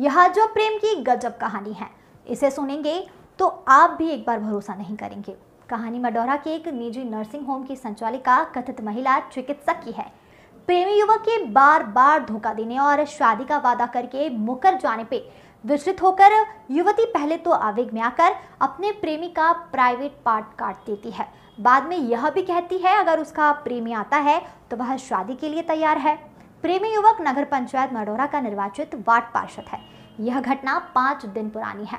यह जो प्रेम की गजब कहानी है इसे सुनेंगे तो आप भी एक बार भरोसा नहीं करेंगे कहानी मडोरा के एक निजी नर्सिंग होम की संचालिका कथित महिला चिकित्सक की है प्रेमी युवक के बार बार धोखा देने और शादी का वादा करके मुकर जाने पे विचलित होकर युवती पहले तो आवेग में आकर अपने प्रेमी का प्राइवेट पार्ट काट देती है बाद में यह भी कहती है अगर उसका प्रेमी आता है तो वह शादी के लिए तैयार है प्रेमी युवक नगर पंचायत मडोरा का निर्वाचित वार्ड पार्षद है यह घटना पांच दिन पुरानी है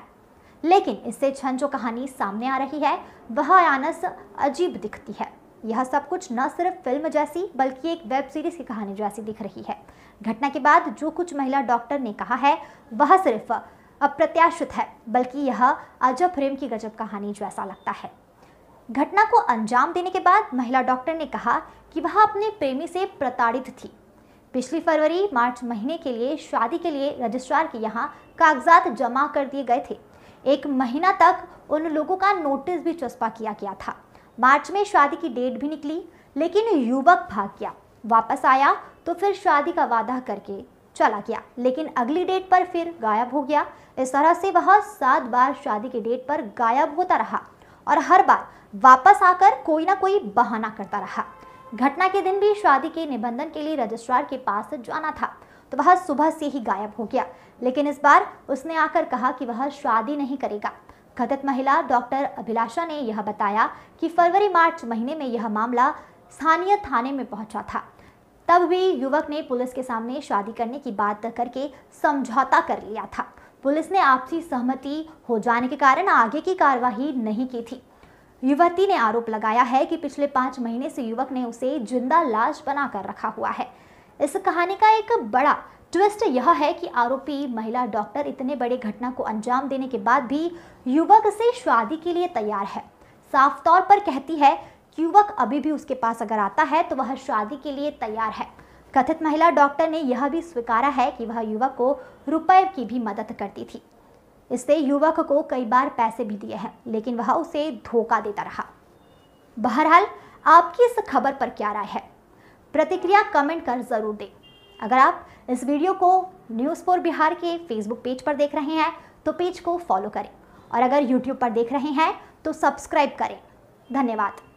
लेकिन इससे छन जो कहानी सामने आ रही है वह आनस अजीब दिखती है यह सब कुछ न सिर्फ फिल्म जैसी बल्कि एक वेब सीरीज की कहानी जैसी दिख रही है घटना के बाद जो कुछ महिला डॉक्टर ने कहा है वह सिर्फ अप्रत्याशित है बल्कि यह अजब प्रेम की गजब कहानी जैसा लगता है घटना को अंजाम देने के बाद महिला डॉक्टर ने कहा कि वह अपने प्रेमी से प्रताड़ित थी पिछली फरवरी मार्च महीने के लिए शादी के लिए रजिस्ट्रार के यहाँ कागजात जमा कर दिए गए थे एक महीना तक उन लोगों का नोटिस भी चस्पा किया गया था मार्च में शादी की डेट भी निकली लेकिन युवक भाग गया वापस आया तो फिर शादी का वादा करके चला गया लेकिन अगली डेट पर फिर गायब हो गया इस तरह से वह सात बार शादी के डेट पर गायब होता रहा और हर बार वापस आकर कोई ना कोई बहाना करता रहा घटना के दिन भी शादी के निबंधन के लिए रजिस्ट्रार के पास जाना था तो वह सुबह से ही गायब हो गया लेकिन इस बार उसने आकर कहा कि वह शादी नहीं करेगा कथित महिला डॉक्टर अभिलाषा ने यह बताया कि फरवरी मार्च महीने में यह मामला स्थानीय थाने में पहुंचा था तब भी युवक ने पुलिस के सामने शादी करने की बात करके समझौता कर लिया था पुलिस ने आपसी सहमति हो जाने के कारण आगे की कार्यवाही नहीं की थी युवती ने आरोप लगाया है कि पिछले पांच महीने से युवक ने उसे जिंदा लाश बनाकर रखा हुआ है इस कहानी का एक बड़ा ट्विस्ट यह है कि आरोपी महिला डॉक्टर इतने बड़े घटना को अंजाम देने के बाद भी युवक से शादी के लिए तैयार है साफ तौर पर कहती है युवक अभी भी उसके पास अगर आता है तो वह शादी के लिए तैयार है कथित महिला डॉक्टर ने यह भी स्वीकारा है कि वह युवक को रुपए की भी मदद करती थी इससे युवक को कई बार पैसे भी दिए हैं लेकिन वह उसे धोखा देता रहा बहरहाल आपकी इस खबर पर क्या राय है प्रतिक्रिया कमेंट कर ज़रूर दें अगर आप इस वीडियो को न्यूज़ फोर बिहार के फेसबुक पेज पर देख रहे हैं तो पेज को फॉलो करें और अगर यूट्यूब पर देख रहे हैं तो सब्सक्राइब करें धन्यवाद